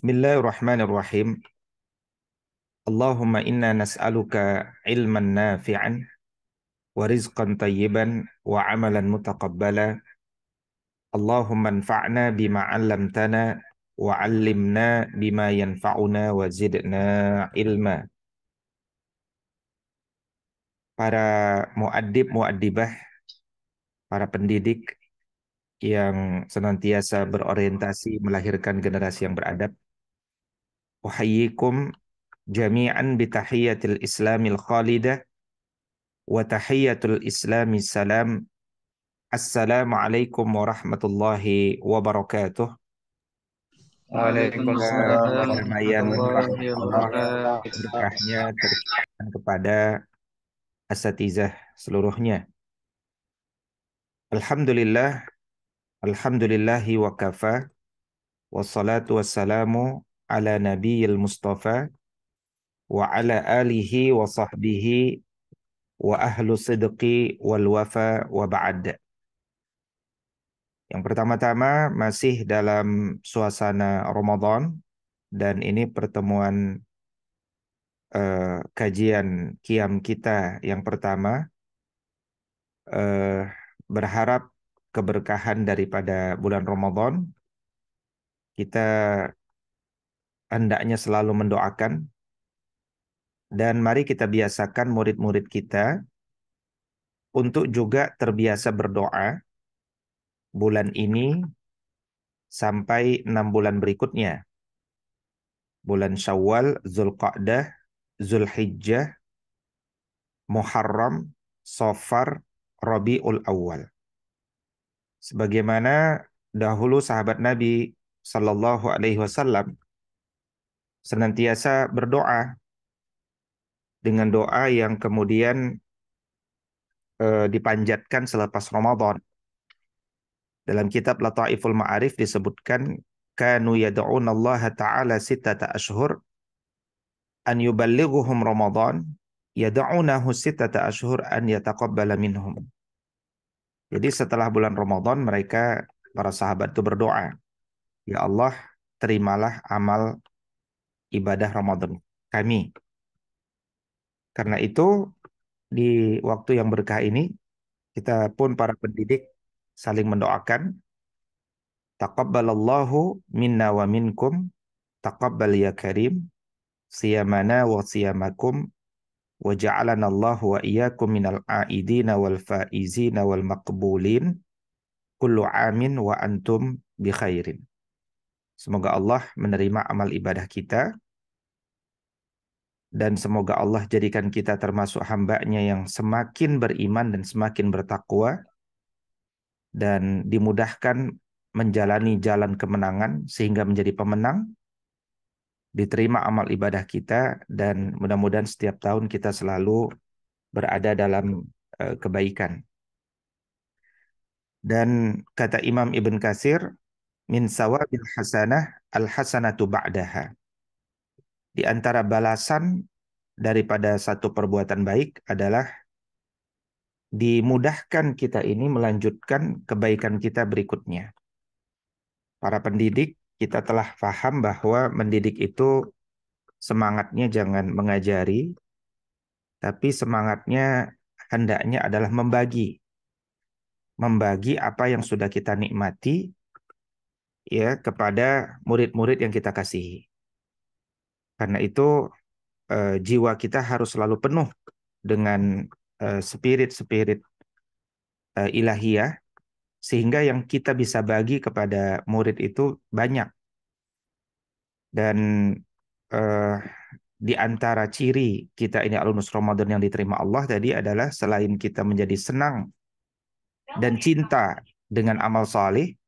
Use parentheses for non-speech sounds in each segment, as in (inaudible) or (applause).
Bismillahirrahmanirrahim. Allahumma inna nas'aluka ilman nafi'an wa rizqan tayyiban wa amalan mutaqabbala. Allahumma anfa'na bima 'allamtana wa 'allimna bima yanfa'una wa zidna ilma. Para muaddib muaddibah, para pendidik yang senantiasa berorientasi melahirkan generasi yang beradab أحييكم جميعا بتحية الإسلام الخالدة وتحية الإسلام السلام السلام عليكم ورحمة الله وبركاته وعليكم السلام ورحمة kepada asatizah seluruhnya. Alhamdulillah, Alhamdulillahi wa kafa, wassalatu wassalamu ala nabiyil mustafa wa ala alihi wa sahbihi wa ahlu Yang pertama-tama masih dalam suasana Ramadan dan ini pertemuan uh, kajian kiam kita yang pertama uh, berharap keberkahan daripada bulan Ramadan. Kita hendaknya selalu mendoakan. Dan mari kita biasakan murid-murid kita untuk juga terbiasa berdoa bulan ini sampai enam bulan berikutnya. Bulan Syawal, Zulqa'dah, Zulhijjah, Muharram, Sofar, Rabiul Awal. Sebagaimana dahulu sahabat Nabi Shallallahu Alaihi Wasallam senantiasa berdoa dengan doa yang kemudian eh, dipanjatkan selepas Ramadan. Dalam kitab Lataiful Ma'arif disebutkan kanu yad'un Allah Ta'ala sittata ashhur an yuballighuhum Ramadan yad'unahu sittata ashhur an yataqabbala minhum. Jadi setelah bulan Ramadan mereka para sahabat itu berdoa, "Ya Allah, terimalah amal ibadah Ramadan kami. Karena itu di waktu yang berkah ini kita pun para pendidik saling mendoakan taqabbalallahu minna wa minkum taqabbal ya karim siyamana wa siyamakum wa ja'alana Allah wa iyyakum minal aidina wal faizina wal maqbulin kullu amin wa antum bi khairin Semoga Allah menerima amal ibadah kita dan semoga Allah jadikan kita termasuk hambanya yang semakin beriman dan semakin bertakwa dan dimudahkan menjalani jalan kemenangan sehingga menjadi pemenang diterima amal ibadah kita dan mudah-mudahan setiap tahun kita selalu berada dalam eh, kebaikan. Dan kata Imam Ibn Kasir, min sawabil hasanah al hasanatu ba'daha. Di antara balasan daripada satu perbuatan baik adalah dimudahkan kita ini melanjutkan kebaikan kita berikutnya. Para pendidik kita telah paham bahwa mendidik itu semangatnya jangan mengajari tapi semangatnya hendaknya adalah membagi membagi apa yang sudah kita nikmati ya kepada murid-murid yang kita kasihi. Karena itu eh, jiwa kita harus selalu penuh dengan eh, spirit-spirit eh, eh, ilahiyah sehingga yang kita bisa bagi kepada murid itu banyak. Dan eh, di antara ciri kita ini alumnus Ramadan yang diterima Allah tadi adalah selain kita menjadi senang dan cinta dengan amal saleh,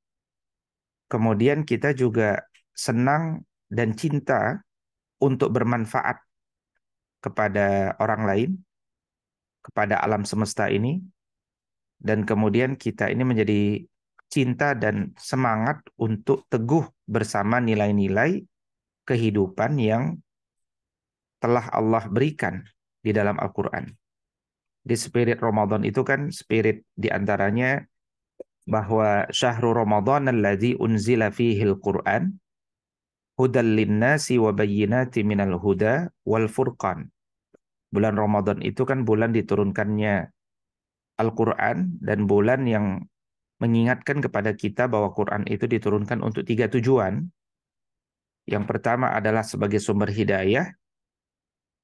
kemudian kita juga senang dan cinta untuk bermanfaat kepada orang lain, kepada alam semesta ini, dan kemudian kita ini menjadi cinta dan semangat untuk teguh bersama nilai-nilai kehidupan yang telah Allah berikan di dalam Al-Quran. Di spirit Ramadan itu kan spirit diantaranya bahwa syahrul Ramadan alladhi unzila al Qur'an hudal linnasi wa bayyinati minal huda wal furqan. Bulan Ramadan itu kan bulan diturunkannya Al-Qur'an dan bulan yang mengingatkan kepada kita bahwa Quran itu diturunkan untuk tiga tujuan. Yang pertama adalah sebagai sumber hidayah,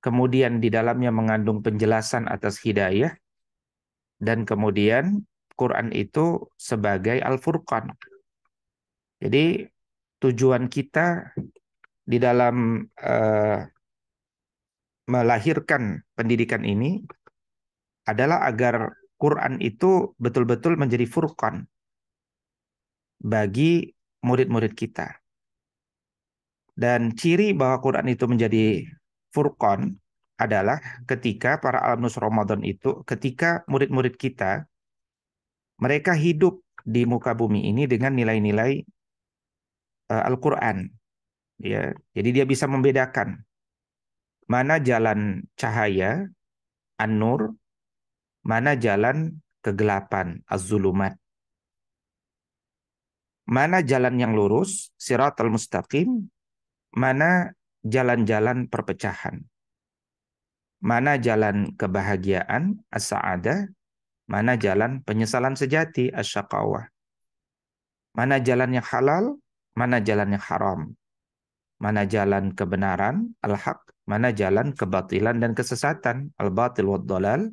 kemudian di dalamnya mengandung penjelasan atas hidayah, dan kemudian Quran itu sebagai Al-Furqan. Jadi tujuan kita di dalam uh, melahirkan pendidikan ini adalah agar Quran itu betul-betul menjadi furqan bagi murid-murid kita. Dan ciri bahwa Quran itu menjadi furqan adalah ketika para alumnus Ramadan itu, ketika murid-murid kita mereka hidup di muka bumi ini dengan nilai-nilai uh, Al-Qur'an. Ya, jadi dia bisa membedakan mana jalan cahaya an-nur, mana jalan kegelapan az-zulumat. Mana jalan yang lurus, siratul mustaqim, mana jalan-jalan perpecahan. Mana jalan kebahagiaan, as-sa'adah, Mana jalan penyesalan sejati asyakawah? Mana jalan yang halal, mana jalan yang haram? Mana jalan kebenaran, al-haq, mana jalan kebatilan dan kesesatan, al-batil wad dalal?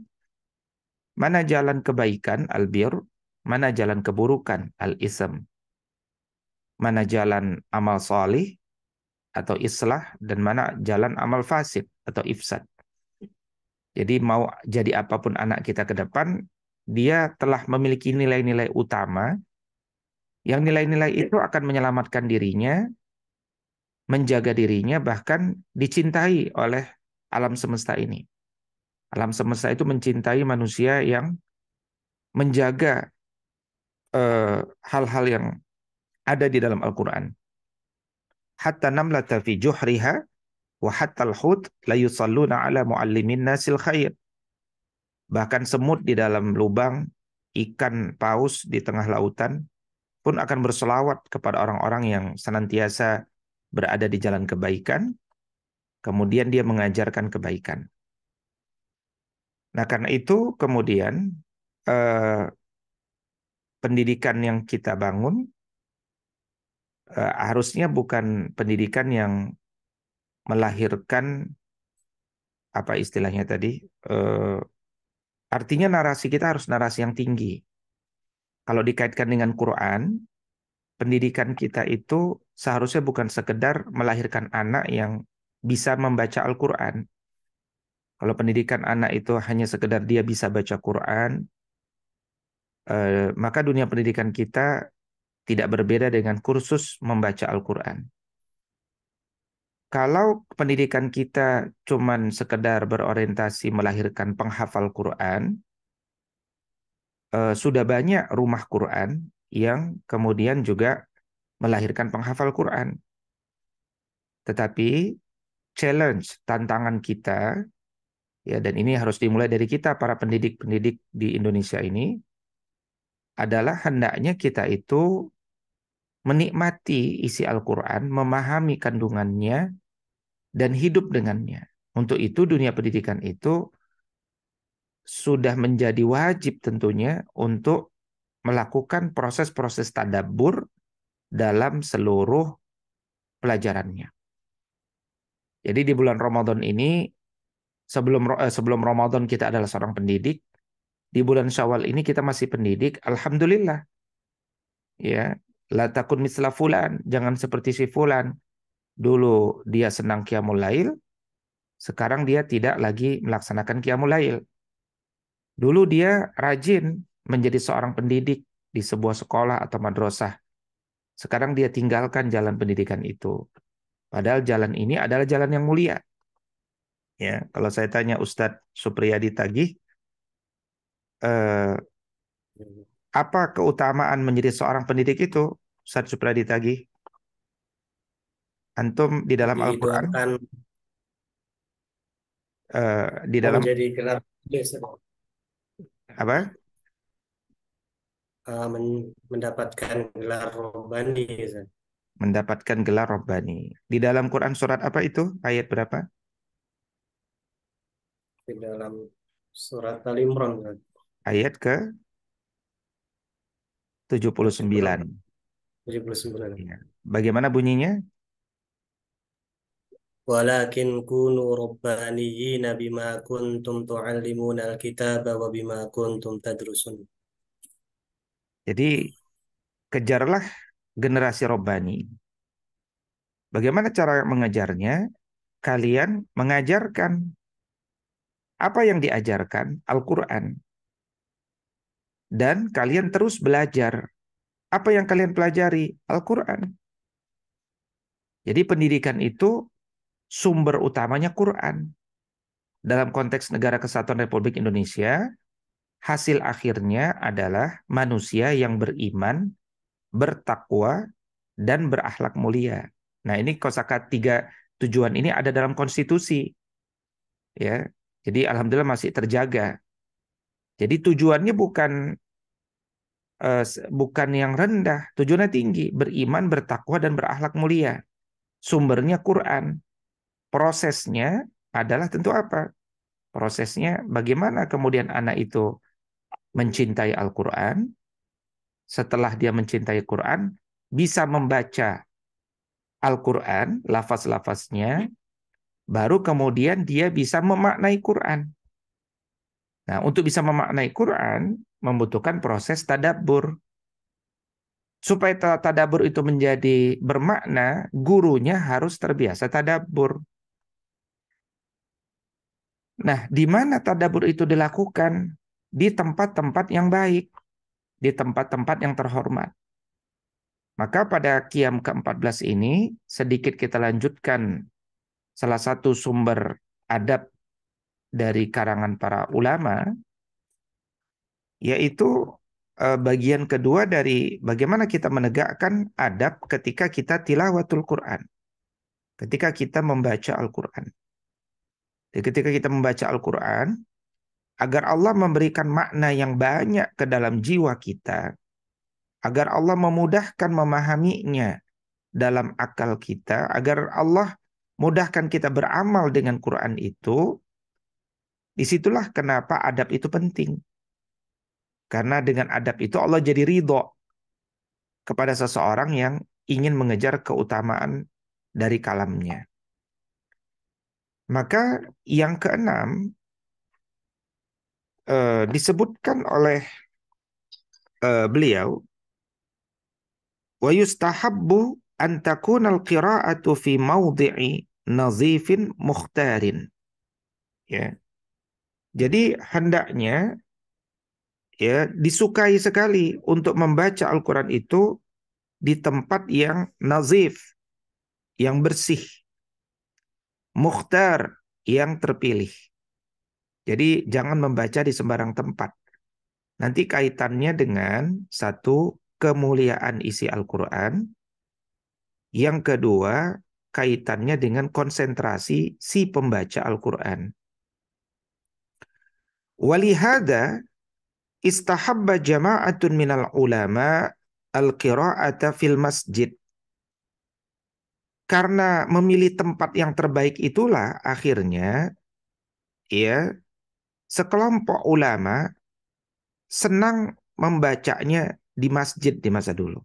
Mana jalan kebaikan, al-bir, mana jalan keburukan, al-ism? Mana jalan amal salih atau islah dan mana jalan amal fasid atau ifsad? Jadi mau jadi apapun anak kita ke depan, dia telah memiliki nilai-nilai utama yang nilai-nilai itu akan menyelamatkan dirinya, menjaga dirinya, bahkan dicintai oleh alam semesta ini. Alam semesta itu mencintai manusia yang menjaga eh, hal-hal uh, yang ada di dalam Al-Quran. Hatta namlata fi juhriha wa hatta al-hud la ala muallimin nasil khair bahkan semut di dalam lubang, ikan paus di tengah lautan pun akan berselawat kepada orang-orang yang senantiasa berada di jalan kebaikan, kemudian dia mengajarkan kebaikan. Nah, karena itu kemudian eh, pendidikan yang kita bangun eh, harusnya bukan pendidikan yang melahirkan apa istilahnya tadi eh, Artinya narasi kita harus narasi yang tinggi. Kalau dikaitkan dengan Quran, pendidikan kita itu seharusnya bukan sekedar melahirkan anak yang bisa membaca Al-Quran. Kalau pendidikan anak itu hanya sekedar dia bisa baca Quran, eh, maka dunia pendidikan kita tidak berbeda dengan kursus membaca Al-Quran kalau pendidikan kita cuman sekedar berorientasi melahirkan penghafal Quran, eh, sudah banyak rumah Quran yang kemudian juga melahirkan penghafal Quran. Tetapi challenge tantangan kita ya dan ini harus dimulai dari kita para pendidik-pendidik di Indonesia ini adalah hendaknya kita itu menikmati isi Al-Qur'an, memahami kandungannya dan hidup dengannya. Untuk itu dunia pendidikan itu sudah menjadi wajib tentunya untuk melakukan proses-proses tadabur dalam seluruh pelajarannya. Jadi di bulan Ramadan ini sebelum eh, sebelum Ramadan kita adalah seorang pendidik, di bulan Syawal ini kita masih pendidik, alhamdulillah. Ya, la takun misla fulan, jangan seperti si fulan dulu dia senang Qiyamul Lail, sekarang dia tidak lagi melaksanakan Qiyamul Lail. Dulu dia rajin menjadi seorang pendidik di sebuah sekolah atau madrasah. Sekarang dia tinggalkan jalan pendidikan itu. Padahal jalan ini adalah jalan yang mulia. Ya, kalau saya tanya Ustadz Supriyadi Tagih, eh, hmm. apa keutamaan menjadi seorang pendidik itu? Ustadz Supriyadi Tagih antum di dalam Al-Quran uh, di dalam menjadi gelar ya, apa uh, men mendapatkan gelar robbani ya, mendapatkan gelar robbani di dalam Quran surat apa itu ayat berapa di dalam surat Al Imran ya. ayat ke 79 79 ya. bagaimana bunyinya walakin kunu rabbaniyina bima kuntum tu'allimuna alkitaba wa bima kuntum tadrusun. Jadi kejarlah generasi robbani. Bagaimana cara mengajarnya? Kalian mengajarkan apa yang diajarkan Al-Qur'an. Dan kalian terus belajar apa yang kalian pelajari Al-Qur'an. Jadi pendidikan itu sumber utamanya Quran. Dalam konteks negara kesatuan Republik Indonesia, hasil akhirnya adalah manusia yang beriman, bertakwa, dan berakhlak mulia. Nah, ini kosakat tiga tujuan ini ada dalam konstitusi. Ya. Jadi alhamdulillah masih terjaga. Jadi tujuannya bukan uh, bukan yang rendah, tujuannya tinggi, beriman, bertakwa dan berakhlak mulia. Sumbernya Quran prosesnya adalah tentu apa? Prosesnya bagaimana kemudian anak itu mencintai Al-Quran, setelah dia mencintai Quran, bisa membaca Al-Quran, lafaz-lafaznya, baru kemudian dia bisa memaknai Quran. Nah, untuk bisa memaknai Quran, membutuhkan proses tadabur. Supaya tadabur itu menjadi bermakna, gurunya harus terbiasa tadabur. Nah, di mana tadabur itu dilakukan? Di tempat-tempat yang baik, di tempat-tempat yang terhormat. Maka pada kiam ke-14 ini sedikit kita lanjutkan salah satu sumber adab dari karangan para ulama yaitu e, bagian kedua dari bagaimana kita menegakkan adab ketika kita tilawatul Quran. Ketika kita membaca Al-Quran. Jadi ya, ketika kita membaca Al-Quran, agar Allah memberikan makna yang banyak ke dalam jiwa kita, agar Allah memudahkan memahaminya dalam akal kita, agar Allah mudahkan kita beramal dengan Quran itu, disitulah kenapa adab itu penting. Karena dengan adab itu Allah jadi ridho kepada seseorang yang ingin mengejar keutamaan dari kalamnya. Maka yang keenam eh, disebutkan oleh eh, beliau wa yustahabbu an takuna al-qira'atu fi mawdi'i nazifin mukhtarin. Ya. Jadi hendaknya ya disukai sekali untuk membaca Al-Qur'an itu di tempat yang nazif, yang bersih mukhtar yang terpilih. Jadi jangan membaca di sembarang tempat. Nanti kaitannya dengan satu kemuliaan isi Al-Qur'an, yang kedua kaitannya dengan konsentrasi si pembaca Al-Qur'an. Walihada istahabba jama'atun minal ulama al-qira'ata fil masjid karena memilih tempat yang terbaik itulah akhirnya ya sekelompok ulama senang membacanya di masjid di masa dulu.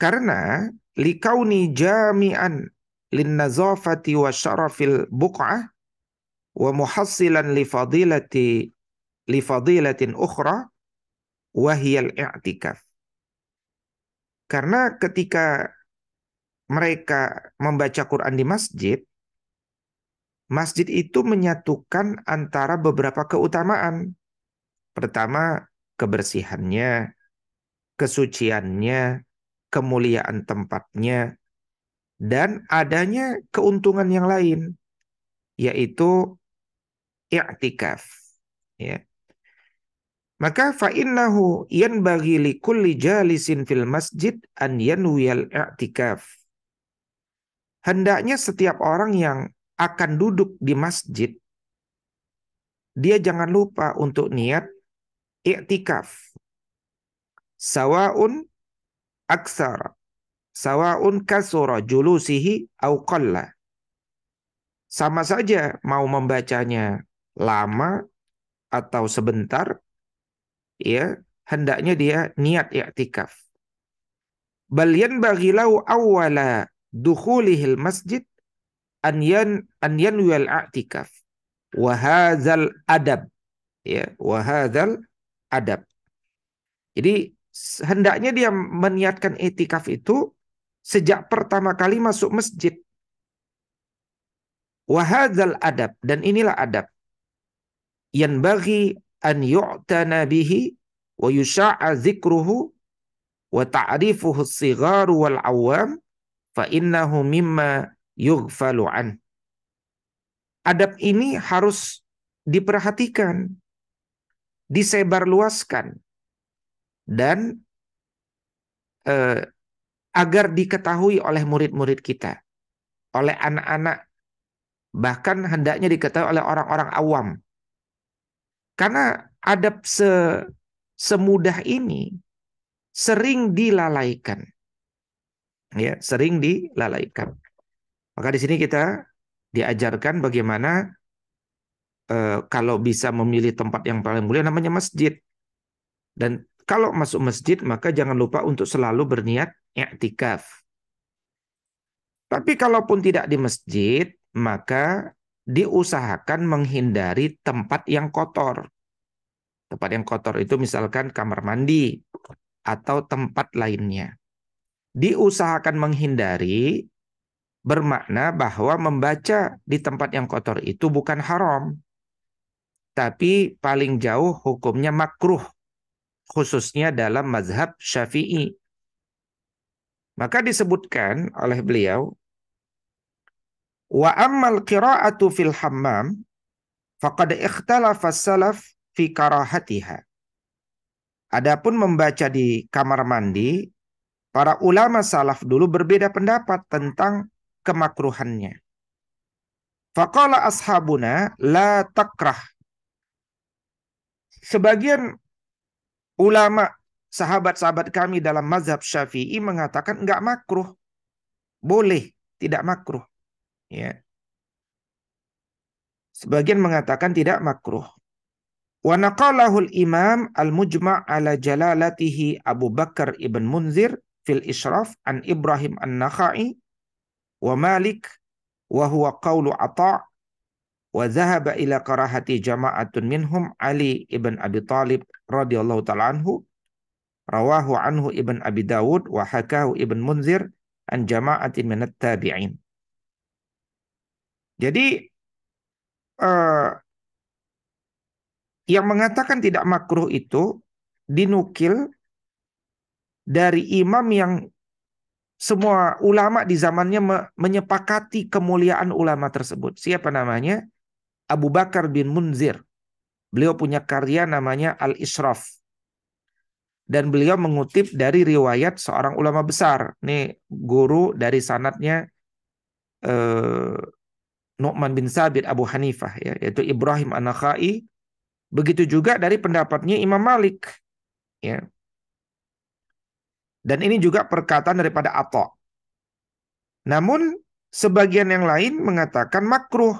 Karena likauni jami'an linnazafati wa syarafil buq'ah wa muhassilan li fadilati li fadilatin ukhra wa i'tikaf. Karena ketika mereka membaca Quran di masjid, masjid itu menyatukan antara beberapa keutamaan. Pertama, kebersihannya, kesuciannya, kemuliaan tempatnya, dan adanya keuntungan yang lain, yaitu i'tikaf. Ya. Maka fa'innahu yan bagi likulli jalisin fil masjid an yanwiyal i'tikaf hendaknya setiap orang yang akan duduk di masjid, dia jangan lupa untuk niat iktikaf. Sawaun aksar Sawaun kasura julusihi au Sama saja mau membacanya lama atau sebentar, ya hendaknya dia niat iktikaf. Balian bagilau awala dukhulihil masjid an yan an yanwil i'tikaf wa hadzal adab ya wa hadzal adab jadi hendaknya dia meniatkan etikaf itu sejak pertama kali masuk masjid wa hadzal adab dan inilah adab yang bagi an yu'tana bihi wa yusha'a dzikruhu wa ta'rifuhu as-sighar wal awam fa innahu mimma yughfalu an. Adab ini harus diperhatikan, disebarluaskan dan eh, agar diketahui oleh murid-murid kita, oleh anak-anak bahkan hendaknya diketahui oleh orang-orang awam. Karena adab se semudah ini sering dilalaikan ya sering dilalaikan. Maka di sini kita diajarkan bagaimana eh, kalau bisa memilih tempat yang paling mulia namanya masjid. Dan kalau masuk masjid maka jangan lupa untuk selalu berniat i'tikaf. Tapi kalaupun tidak di masjid, maka diusahakan menghindari tempat yang kotor. Tempat yang kotor itu misalkan kamar mandi atau tempat lainnya diusahakan menghindari bermakna bahwa membaca di tempat yang kotor itu bukan haram. Tapi paling jauh hukumnya makruh. Khususnya dalam mazhab syafi'i. Maka disebutkan oleh beliau. Wa ammal qira'atu fil hammam. Faqad ikhtalafa salaf fi karahatiha. Adapun membaca di kamar mandi, Para ulama salaf dulu berbeda pendapat tentang kemakruhannya. Faqala ashabuna la takrah. Sebagian ulama sahabat-sahabat kami dalam mazhab Syafi'i mengatakan nggak makruh. Boleh, tidak makruh. Ya. Sebagian mengatakan tidak makruh. Wa imam al-mujma' ala jalalatihi Abu Bakar ibn Munzir fil israf an Ibrahim An-Nakhai wa Malik wa huwa qawlu Atha' wa zahaba ila karahati jama'atun minhum Ali ibn Abi Talib radhiyallahu ta'ala anhu rawahu anhu ibn Abi Dawud wa hakahu ibn Munzir an jama'atin minat tabi'in jadi uh, yang mengatakan tidak makruh itu dinukil dari imam yang semua ulama di zamannya menyepakati kemuliaan ulama tersebut. Siapa namanya? Abu Bakar bin Munzir. Beliau punya karya namanya al Israf Dan beliau mengutip dari riwayat seorang ulama besar. Nih guru dari sanatnya eh, Nu'man bin Sabit Abu Hanifah. Ya, yaitu Ibrahim An-Nakhai. Begitu juga dari pendapatnya Imam Malik. Ya, dan ini juga perkataan daripada Atta. Namun sebagian yang lain mengatakan makruh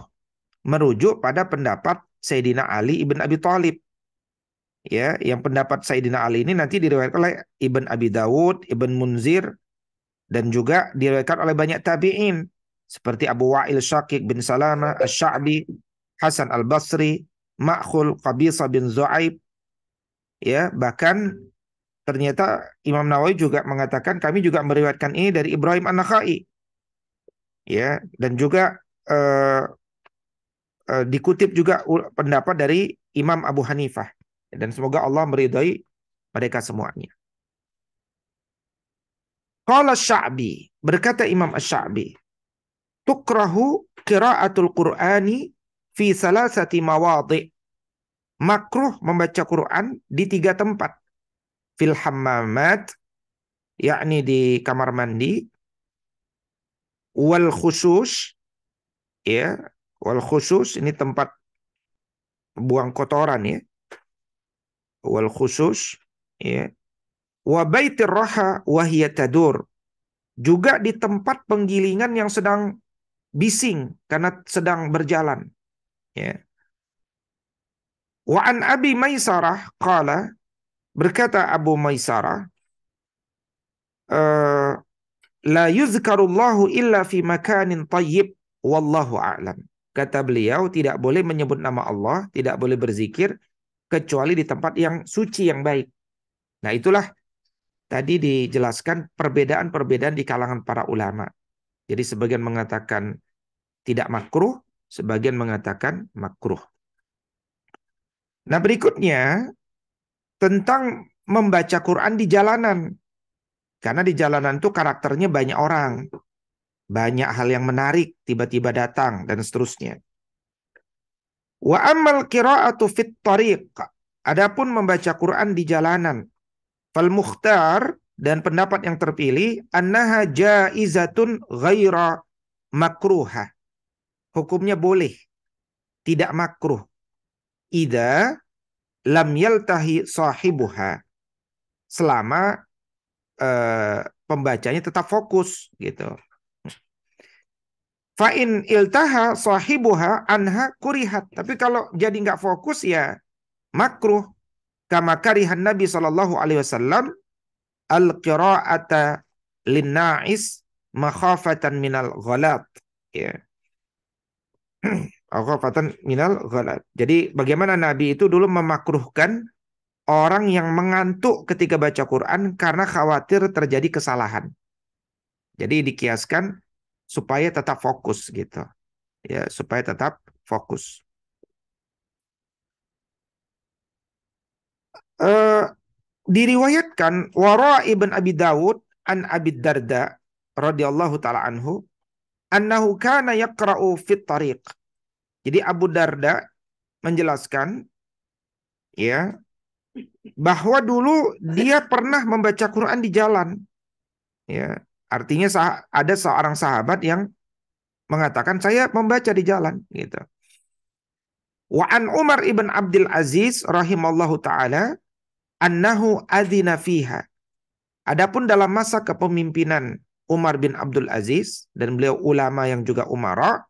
merujuk pada pendapat Sayyidina Ali ibn Abi Talib, Ya, yang pendapat Sayyidina Ali ini nanti diriwayatkan oleh Ibn Abi Dawud, Ibn Munzir, dan juga diriwayatkan oleh banyak tabi'in seperti Abu Wa'il Syakik bin Salama, Asy-Sya'bi, Hasan Al-Basri, Ma'khul Qabisa bin Zu'aib, ya bahkan Ternyata Imam Nawawi juga mengatakan kami juga meriwayatkan ini dari Ibrahim An-Nakhai. Ya, dan juga eh, eh, dikutip juga pendapat dari Imam Abu Hanifah. Dan semoga Allah meridhai mereka semuanya. Qala Sya'bi, berkata Imam Asy-Sya'bi, tukrahu qiraatul Qur'ani fi salasati mawadhi'. Makruh membaca Quran di tiga tempat fil hammamat yakni di kamar mandi wal khusus ya wal khusus ini tempat buang kotoran ya wal khusus ya wa baitir raha wa tadur juga di tempat penggilingan yang sedang bising karena sedang berjalan ya wa an abi maisarah qala Berkata Abu Maisarah, eh, la yuzkarullahu illa fi makanin tayyib wallahu a'lam. Kata beliau tidak boleh menyebut nama Allah, tidak boleh berzikir kecuali di tempat yang suci yang baik. Nah, itulah tadi dijelaskan perbedaan-perbedaan di kalangan para ulama. Jadi sebagian mengatakan tidak makruh, sebagian mengatakan makruh. Nah, berikutnya tentang membaca Quran di jalanan. Karena di jalanan itu karakternya banyak orang. Banyak hal yang menarik tiba-tiba datang dan seterusnya. Wa amal qira'atu fit tariq. Adapun membaca Quran di jalanan. Fal mukhtar dan pendapat yang terpilih annaha jaizatun ghaira makruha. Hukumnya boleh. Tidak makruh. Ida lam yaltahi sahibuha selama eh, pembacanya tetap fokus gitu. Fa'in iltaha sahibuha anha kurihat. Tapi kalau jadi nggak fokus ya makruh. Kama karihan Nabi Shallallahu Alaihi Wasallam al qiraata linna'is makhafatan minal ghalat. Ya. (clears throat) al minal ghalat. Jadi bagaimana Nabi itu dulu memakruhkan orang yang mengantuk ketika baca Quran karena khawatir terjadi kesalahan. Jadi dikiaskan supaya tetap fokus gitu. Ya, supaya tetap fokus. Uh, diriwayatkan Wara ibn Abi Dawud an Abi Darda radhiyallahu taala anhu annahu kana yaqra'u fit tariq jadi Abu Darda menjelaskan ya bahwa dulu dia pernah membaca Quran di jalan. Ya, artinya ada seorang sahabat yang mengatakan saya membaca di jalan gitu. Wa an Umar ibn Abdul Aziz rahimallahu taala annahu adzina fiha. Adapun dalam masa kepemimpinan Umar bin Abdul Aziz dan beliau ulama yang juga umara,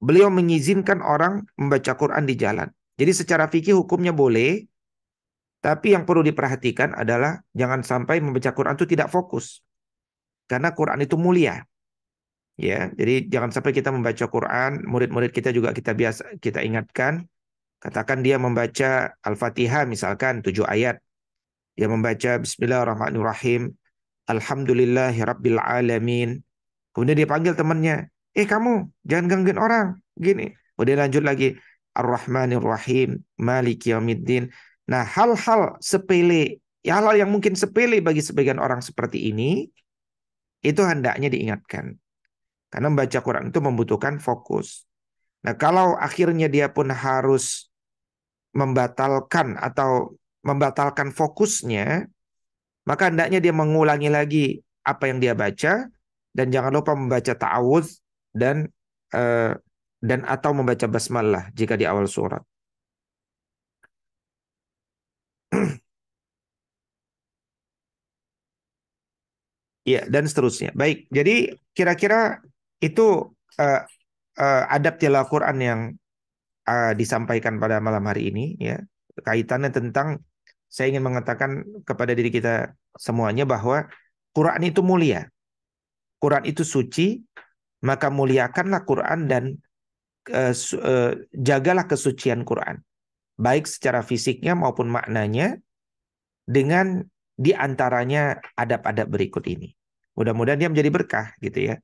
beliau mengizinkan orang membaca Quran di jalan. Jadi secara fikih hukumnya boleh, tapi yang perlu diperhatikan adalah jangan sampai membaca Quran itu tidak fokus. Karena Quran itu mulia. Ya, jadi jangan sampai kita membaca Quran, murid-murid kita juga kita biasa kita ingatkan, katakan dia membaca Al-Fatihah misalkan 7 ayat. Dia membaca Bismillahirrahmanirrahim, Alhamdulillahirabbil alamin. Kemudian dia panggil temannya, eh kamu jangan gangguin orang gini udah oh, lanjut lagi Ar-Rahmanir Rahim Maliki Yaumiddin nah hal-hal sepele ya hal-hal yang mungkin sepele bagi sebagian orang seperti ini itu hendaknya diingatkan karena membaca Quran itu membutuhkan fokus nah kalau akhirnya dia pun harus membatalkan atau membatalkan fokusnya maka hendaknya dia mengulangi lagi apa yang dia baca dan jangan lupa membaca ta'awudz dan uh, dan atau membaca basmalah jika di awal surat. (clears throat) ya dan seterusnya. Baik, jadi kira-kira itu uh, uh, adab tilawah Quran yang uh, disampaikan pada malam hari ini ya. Kaitannya tentang saya ingin mengatakan kepada diri kita semuanya bahwa Quran itu mulia. Quran itu suci maka muliakanlah Quran dan uh, uh, jagalah kesucian Quran, baik secara fisiknya maupun maknanya, dengan diantaranya adab-adab berikut ini. Mudah-mudahan dia menjadi berkah gitu ya.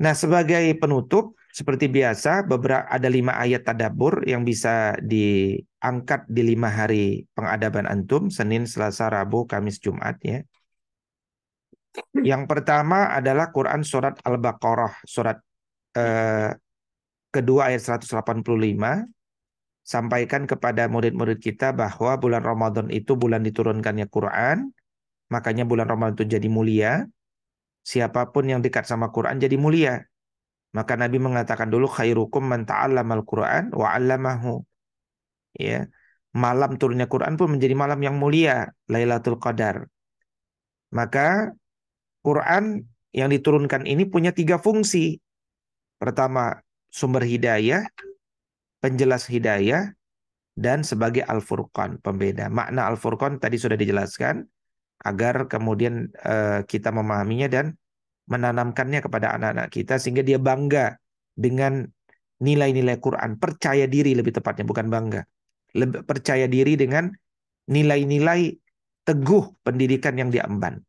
Nah sebagai penutup, seperti biasa beberapa ada lima ayat tadabur yang bisa diangkat di lima hari pengadaban antum, Senin, Selasa, Rabu, Kamis, Jumat ya. Yang pertama adalah Quran surat Al-Baqarah surat eh, kedua ayat 185 sampaikan kepada murid-murid kita bahwa bulan Ramadan itu bulan diturunkannya Quran, makanya bulan Ramadan itu jadi mulia. Siapapun yang dekat sama Quran jadi mulia. Maka Nabi mengatakan dulu khairukum man ta'allamal Quran wa 'allamahu. Ya. Malam turunnya Quran pun menjadi malam yang mulia, Lailatul Qadar. Maka Quran yang diturunkan ini punya tiga fungsi. Pertama, sumber hidayah, penjelas hidayah, dan sebagai Al-Furqan, pembeda. Makna Al-Furqan tadi sudah dijelaskan, agar kemudian uh, kita memahaminya dan menanamkannya kepada anak-anak kita, sehingga dia bangga dengan nilai-nilai Quran, percaya diri lebih tepatnya, bukan bangga. Lebih, percaya diri dengan nilai-nilai teguh pendidikan yang diemban.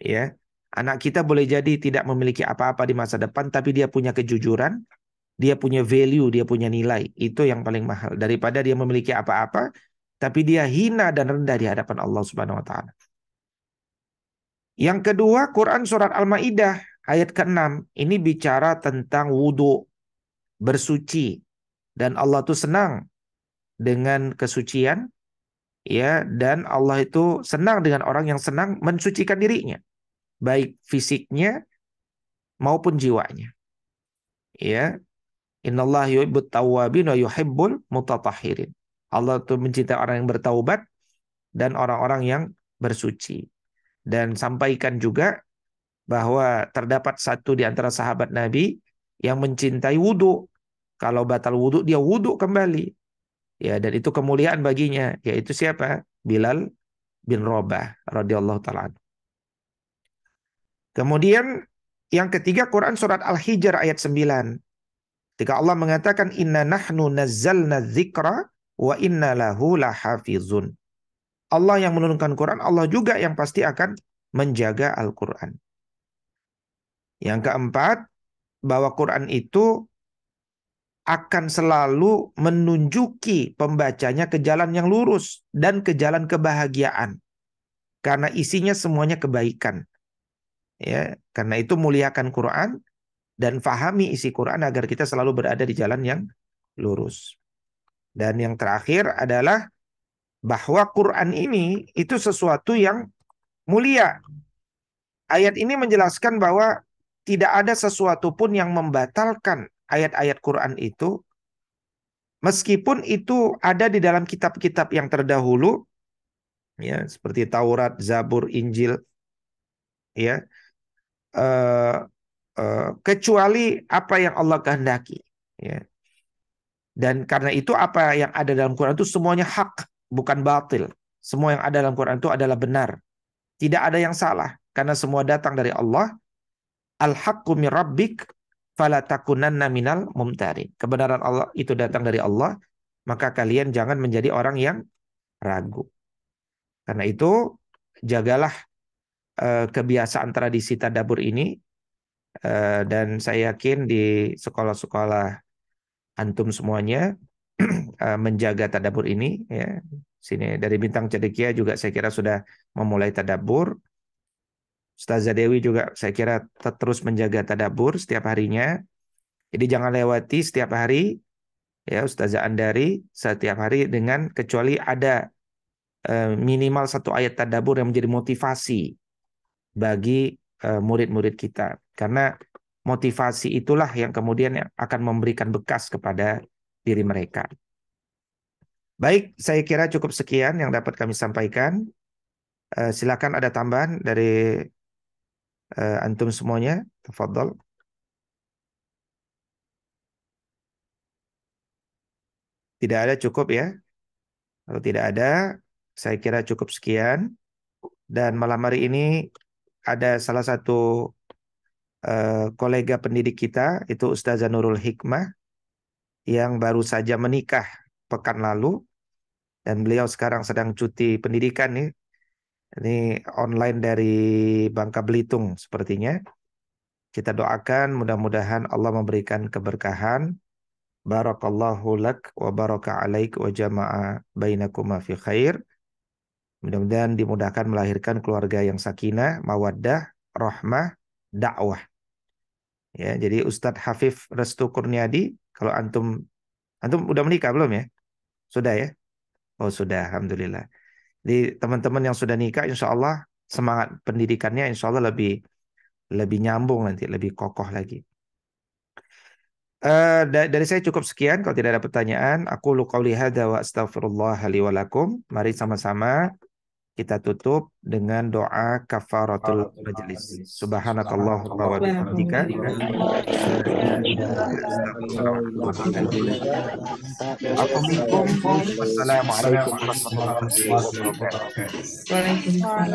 Ya. Anak kita boleh jadi tidak memiliki apa-apa di masa depan, tapi dia punya kejujuran, dia punya value, dia punya nilai. Itu yang paling mahal. Daripada dia memiliki apa-apa, tapi dia hina dan rendah di hadapan Allah Subhanahu wa taala. Yang kedua, Quran surat Al-Maidah ayat ke-6 ini bicara tentang wudhu, bersuci dan Allah itu senang dengan kesucian ya dan Allah itu senang dengan orang yang senang mensucikan dirinya baik fisiknya maupun jiwanya. Ya. Innallaha yuhibbut tawwabin wa yuhibbul mutatahhirin. Allah itu mencintai orang yang bertaubat dan orang-orang yang bersuci. Dan sampaikan juga bahwa terdapat satu di antara sahabat Nabi yang mencintai wudhu. Kalau batal wudhu, dia wudhu kembali. Ya, dan itu kemuliaan baginya. Yaitu siapa? Bilal bin Robah radhiyallahu taala Kemudian yang ketiga Quran surat Al-Hijr ayat 9. Ketika Allah mengatakan inna nahnu nazzalna dzikra wa inna lahu lahafizun. Allah yang menurunkan Quran, Allah juga yang pasti akan menjaga Al-Quran. Yang keempat, bahwa Quran itu akan selalu menunjuki pembacanya ke jalan yang lurus dan ke jalan kebahagiaan. Karena isinya semuanya kebaikan ya karena itu muliakan Quran dan fahami isi Quran agar kita selalu berada di jalan yang lurus dan yang terakhir adalah bahwa Quran ini itu sesuatu yang mulia ayat ini menjelaskan bahwa tidak ada sesuatu pun yang membatalkan ayat-ayat Quran itu meskipun itu ada di dalam kitab-kitab yang terdahulu ya seperti Taurat, Zabur, Injil ya Eh, eh, kecuali apa yang Allah kehendaki. Ya. Dan karena itu apa yang ada dalam Quran itu semuanya hak, bukan batil. Semua yang ada dalam Quran itu adalah benar. Tidak ada yang salah karena semua datang dari Allah. Al-haqqu min rabbik minal mumtari. Kebenaran Allah itu datang dari Allah, maka kalian jangan menjadi orang yang ragu. Karena itu jagalah Eh, kebiasaan tradisi tadabur ini eh, dan saya yakin di sekolah-sekolah antum semuanya (clears throat) eh, menjaga tadabur ini ya. Sini dari bintang cedekia juga saya kira sudah memulai tadabur. Ustazah Dewi juga saya kira terus menjaga tadabur setiap harinya. Jadi jangan lewati setiap hari ya Ustazah Andari setiap hari dengan kecuali ada minimal satu ayat tadabur yang menjadi motivasi bagi eh, murid-murid kita. Karena motivasi itulah yang kemudian akan memberikan bekas kepada diri mereka. Baik, saya kira cukup sekian yang dapat kami sampaikan. Eh, silakan ada tambahan dari eh, antum semuanya. Tafadhol. Tidak ada cukup ya. Kalau tidak ada, saya kira cukup sekian. Dan malam hari ini ada salah satu uh, kolega pendidik kita itu Ustazah Nurul Hikmah yang baru saja menikah pekan lalu dan beliau sekarang sedang cuti pendidikan nih. Ini online dari Bangka Belitung sepertinya. Kita doakan mudah-mudahan Allah memberikan keberkahan. Barakallahu lak wa baraka alaik wa jama'a bainakuma fi khair. Mudah-mudahan dimudahkan melahirkan keluarga yang sakinah, mawaddah, rohmah, dakwah. Ya, jadi Ustadz Hafif Restu Kurniadi, kalau antum antum udah menikah belum ya? Sudah ya? Oh sudah, alhamdulillah. Jadi teman-teman yang sudah nikah, insya Allah semangat pendidikannya insya Allah lebih lebih nyambung nanti, lebih kokoh lagi. Uh, dari saya cukup sekian. Kalau tidak ada pertanyaan, aku lukau lihada wa astaghfirullah li Mari sama-sama kita tutup dengan doa kafaratul majlis. Subhanakallah wa bihamdika.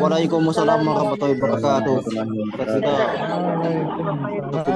warahmatullahi wabarakatuh.